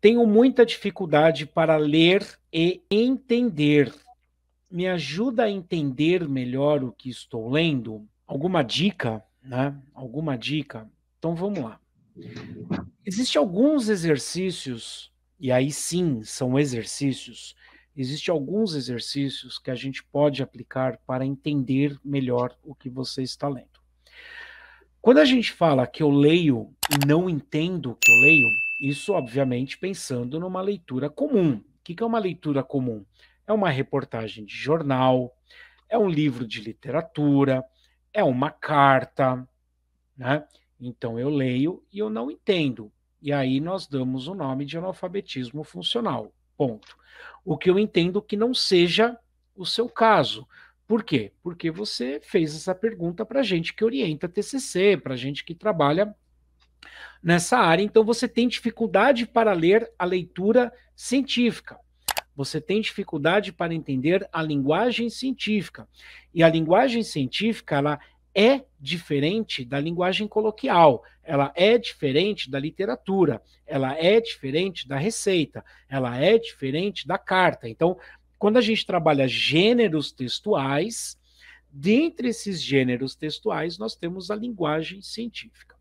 Tenho muita dificuldade para ler e entender. Me ajuda a entender melhor o que estou lendo? Alguma dica, né? Alguma dica? Então vamos lá. Existem alguns exercícios, e aí sim são exercícios, existem alguns exercícios que a gente pode aplicar para entender melhor o que você está lendo. Quando a gente fala que eu leio e não entendo o que eu leio, isso, obviamente, pensando numa leitura comum. O que, é uma leitura comum? É uma reportagem de jornal, é um livro de literatura, é uma carta, né? Então eu leio e eu não entendo. E aí nós damos o nome de analfabetismo funcional. Ponto. O que eu entendo que não seja o seu caso. Por quê? Porque você fez essa pergunta para gente que orienta TCC, para gente que trabalha nessa área, então você tem dificuldade para ler a leitura científica. Você tem dificuldade para entender a linguagem científica. E a linguagem científica, ela é diferente da linguagem coloquial, ela é diferente da literatura, ela é diferente da receita, ela é diferente da carta. Então, quando a gente trabalha gêneros textuais, dentre esses gêneros textuais, nós temos a linguagem científica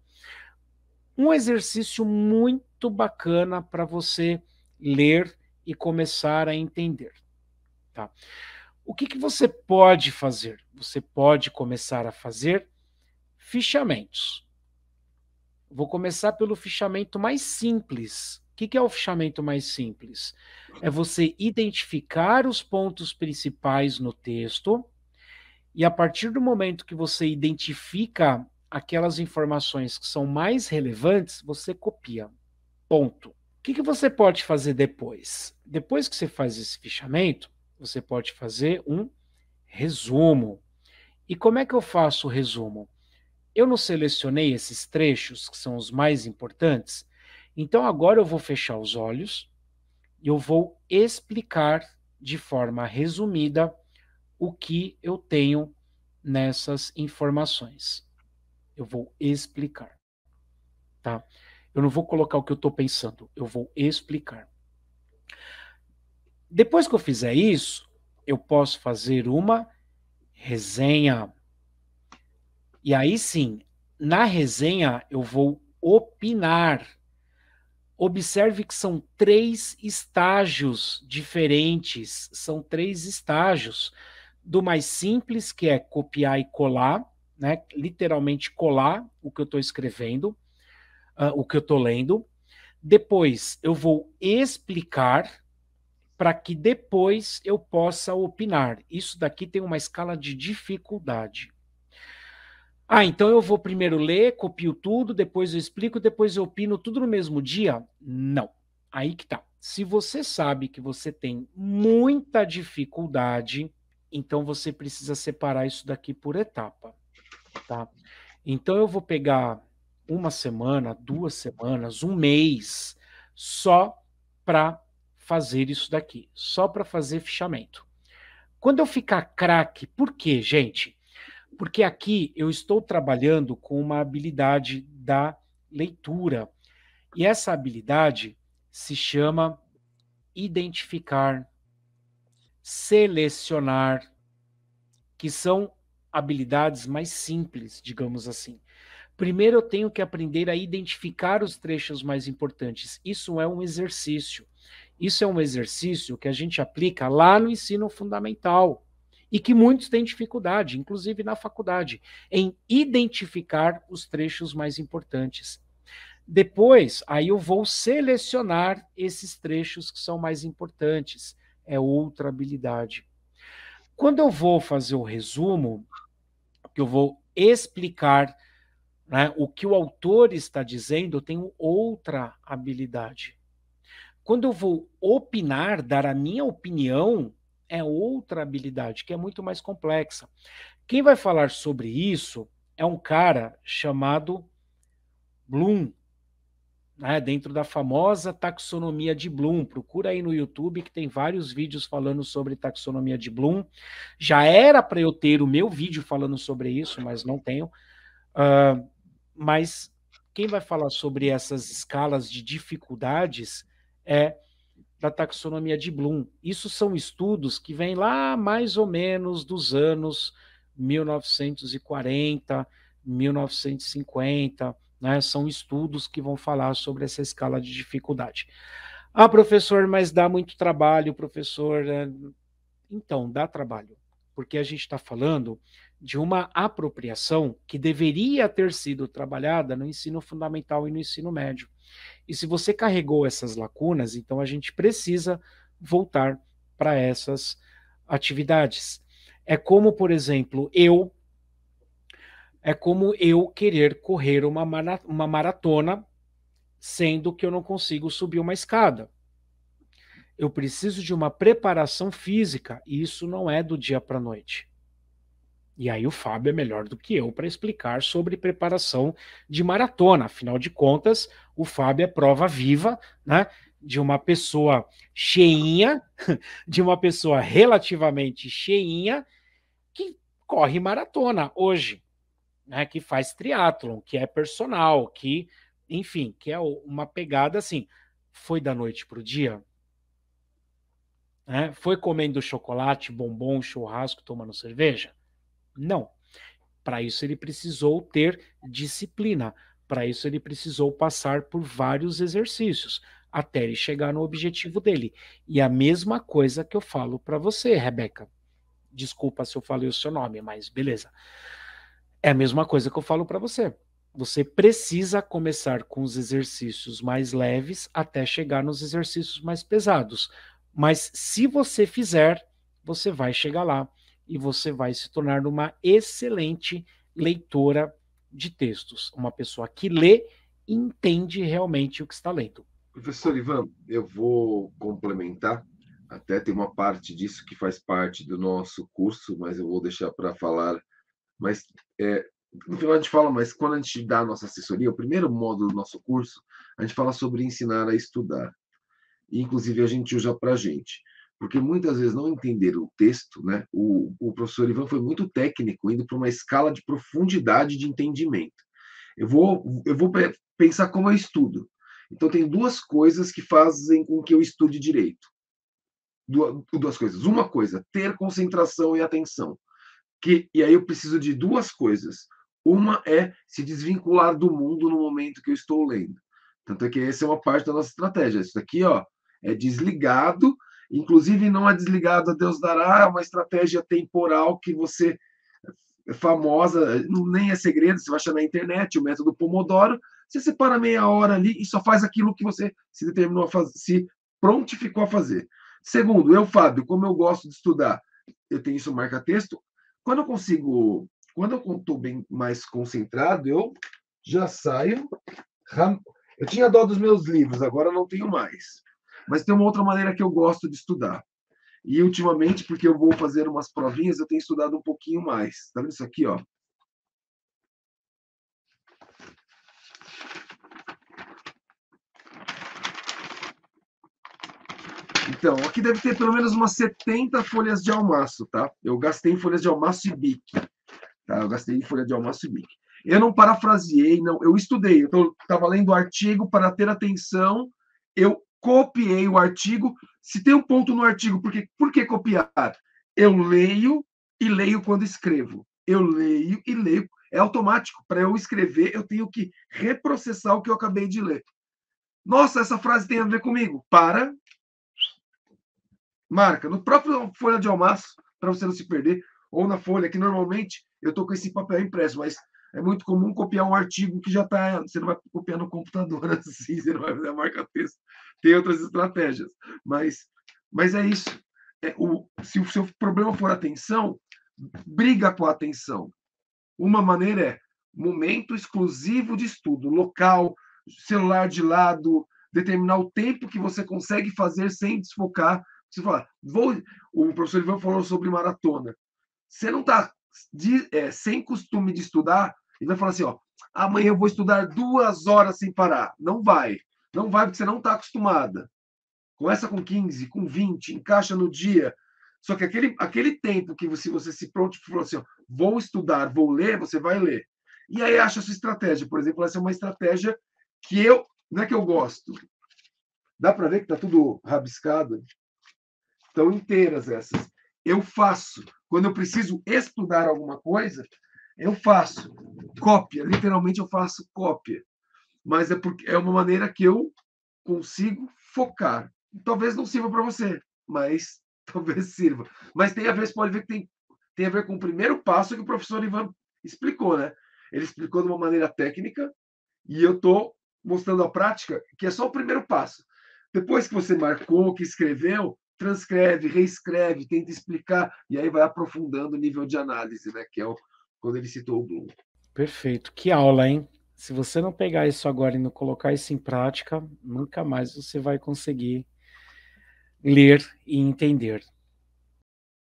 um exercício muito bacana para você ler e começar a entender. Tá? O que, que você pode fazer? Você pode começar a fazer fichamentos. Vou começar pelo fichamento mais simples. O que, que, é o fichamento mais simples? É você identificar os pontos principais no texto, e a partir do momento que você identifica aquelas informações que são mais relevantes, você copia. Ponto. O que, que você pode fazer depois? Depois que você faz esse fichamento, você pode fazer um resumo. E como é que eu faço o resumo? Eu não selecionei esses trechos que são os mais importantes, então agora eu vou fechar os olhos e eu vou explicar de forma resumida o que eu tenho nessas informações. Eu vou explicar. Tá? Eu não vou colocar o que eu estou pensando, eu vou explicar. Depois que eu fizer isso, eu posso fazer uma resenha. E aí sim, na resenha eu vou opinar. Observe que são três estágios diferentes, são três estágios. Do mais simples, que é copiar e colar, né, literalmente colar o que eu estou escrevendo, uh, o que eu estou lendo. Depois eu vou explicar para que depois eu possa opinar. Isso daqui tem uma escala de dificuldade. Ah, então eu vou primeiro ler, copio tudo, depois eu explico, depois eu opino tudo no mesmo dia? Não. Aí que tá. Se você sabe que você tem muita dificuldade, então você precisa separar isso daqui por etapa. Tá? Então eu vou pegar uma semana, duas semanas, um mês só para fazer isso daqui, só para fazer fichamento. Quando eu ficar craque, por quê, gente? Porque aqui eu estou trabalhando com uma habilidade da leitura. E essa habilidade se chama identificar, selecionar, que são habilidades mais simples, digamos assim. Primeiro, eu tenho que aprender a identificar os trechos mais importantes. Isso é um exercício. Isso é um exercício que a gente aplica lá no ensino fundamental e que muitos têm dificuldade, inclusive na faculdade, em identificar os trechos mais importantes. Depois, aí eu vou selecionar esses trechos que são mais importantes. É outra habilidade. Quando eu vou fazer o resumo, que eu vou explicar né, o que o autor está dizendo, eu tenho outra habilidade. Quando eu vou opinar, dar a minha opinião, é outra habilidade que é muito mais complexa. Quem vai falar sobre isso é um cara chamado Bloom, né, dentro da famosa taxonomia de Bloom. Procura aí no YouTube que tem vários vídeos falando sobre taxonomia de Bloom. Já era para eu ter o meu vídeo falando sobre isso, mas não tenho. Uh, mas quem vai falar sobre essas escalas de dificuldades é da taxonomia de Bloom. Isso são estudos que vêm lá mais ou menos dos anos 1940, 1950 né? São estudos que vão falar sobre essa escala de dificuldade. Ah, professor, mas dá muito trabalho, professor. Né? Então, dá trabalho, porque a gente está falando de uma apropriação que deveria ter sido trabalhada no ensino fundamental e no ensino médio. E se você carregou essas lacunas, então a gente precisa voltar para essas atividades. É como, por exemplo, eu é como eu querer correr uma, uma maratona, sendo que eu não consigo subir uma escada. Eu preciso de uma preparação física, e isso não é do dia para a noite. E aí o Fábio é melhor do que eu para explicar sobre preparação de maratona. Afinal de contas, o Fábio é prova viva, né? De uma pessoa cheinha, de uma pessoa relativamente cheinha, que corre maratona hoje né, que faz triatlon, que é personal, que, enfim, que é uma pegada assim. Foi da noite para o dia? Né? Foi comendo chocolate, bombom, churrasco, tomando cerveja? Não. Para isso ele precisou ter disciplina. Para isso ele precisou passar por vários exercícios até ele chegar no objetivo dele. E a mesma coisa que eu falo para você, Rebeca. Desculpa se eu falei o seu nome, mas beleza. É a mesma coisa que eu falo para você. Você precisa começar com os exercícios mais leves até chegar nos exercícios mais pesados. Mas se você fizer, você vai chegar lá e você vai se tornar uma excelente leitora de textos, uma pessoa que lê e entende realmente o que está lendo. Professor Ivan, eu vou complementar. Até tem uma parte disso que faz parte do nosso curso, mas eu vou deixar para falar mas é, no final a gente fala, mas quando a gente dá a nossa assessoria, o primeiro módulo do nosso curso, a gente fala sobre ensinar a estudar. E, inclusive a gente usa para a gente. Porque muitas vezes não entenderam o texto, né? O, o professor Ivan foi muito técnico, indo para uma escala de profundidade de entendimento. Eu vou, eu vou pensar como eu estudo. Então, tem duas coisas que fazem com que eu estude direito. Duas, duas coisas. Uma coisa, ter concentração e atenção que e aí eu preciso de duas coisas. Uma é se desvincular do mundo no momento que eu estou lendo. Tanto é que essa é uma parte da nossa estratégia. Isso aqui, ó, é desligado. Inclusive, não é desligado a Deus dará, é uma estratégia temporal que você é famosa, nem é segredo, você vai achar na internet o método Pomodoro. Você separa meia hora ali e só faz aquilo que você se determinou a fazer, se prontificou a fazer. Segundo, eu, Fábio, como eu gosto de estudar, eu tenho isso marca-texto, quando eu consigo, quando eu estou bem mais concentrado, eu já saio. Eu tinha dó dos meus livros, agora não tenho mais. Mas tem uma outra maneira que eu gosto de estudar. E ultimamente, porque eu vou fazer umas provinhas, eu tenho estudado um pouquinho mais. Tá vendo isso aqui, ó? então, aqui deve ter pelo menos umas 70 folhas de almaço, tá? Eu gastei em folhas de almaço e bique. Tá? Eu gastei em folha de almaço e bique. Eu não parafraseei, não. Eu estudei. Eu estava lendo o artigo para ter atenção. Eu copiei o artigo. Se tem um ponto no artigo, porque, por que copiar? Eu leio e leio quando escrevo. Eu leio e leio. É automático. Para eu escrever, eu tenho que reprocessar o que eu acabei de ler. Nossa, essa frase tem a ver comigo. Para, marca. No próprio folha de almaço, para você não se perder, ou na folha, que normalmente eu estou com esse papel impresso, mas é muito comum copiar um artigo que já está. Você não vai copiar no computador assim, você não vai fazer a marca texto. Tem outras estratégias. Mas, mas é isso. É, o, se o seu problema for atenção, briga com a atenção. Uma maneira é momento exclusivo de estudo, local, celular de lado, determinar o tempo que você consegue fazer sem desfocar você fala, vou, o professor Ivan falou sobre maratona. Você não está é, sem costume de estudar e vai falar assim, ó, amanhã eu vou estudar duas horas sem parar. Não vai. Não vai porque você não está acostumada. Começa com 15, com 20, encaixa no dia. Só que aquele, aquele tempo que você, você se pronto tipo, falou assim, ó, vou estudar, vou ler, você vai ler. E aí acha a sua estratégia. Por exemplo, essa é uma estratégia que eu, não é que eu gosto. Dá para ver que está tudo rabiscado. Estão inteiras essas. Eu faço. Quando eu preciso estudar alguma coisa, eu faço cópia. Literalmente eu faço cópia. Mas é porque é uma maneira que eu consigo focar. Talvez não sirva para você, mas talvez sirva. Mas tem a ver, você pode ver que tem, tem a ver com o primeiro passo que o professor Ivan explicou, né? Ele explicou de uma maneira técnica e eu estou mostrando a prática, que é só o primeiro passo. Depois que você marcou, que escreveu, transcreve, reescreve, tenta explicar, e aí vai aprofundando o nível de análise, né? Que é o, quando ele citou o Bloom. Perfeito, que aula, hein? Se você não pegar isso agora e não colocar isso em prática, nunca mais você vai conseguir ler e entender.